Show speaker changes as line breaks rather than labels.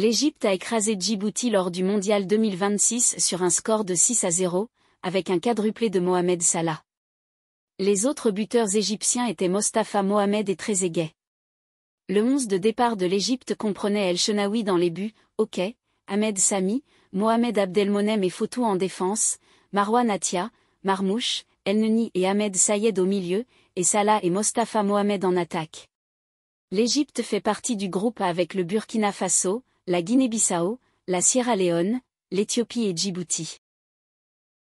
L'Égypte a écrasé Djibouti lors du Mondial 2026 sur un score de 6 à 0, avec un quadruplé de Mohamed Salah. Les autres buteurs égyptiens étaient Mostafa Mohamed et Trezeguet. Le monstre de départ de l'Égypte comprenait El Chenaoui dans les buts, Ok, Ahmed Sami, Mohamed Abdelmonem et Foutou en défense, Marwan Atia, Marmouche, Neni et Ahmed Sayed au milieu, et Salah et Mostafa Mohamed en attaque. L'Égypte fait partie du groupe avec le Burkina Faso, la Guinée-Bissau, la Sierra Leone, l'Éthiopie et Djibouti.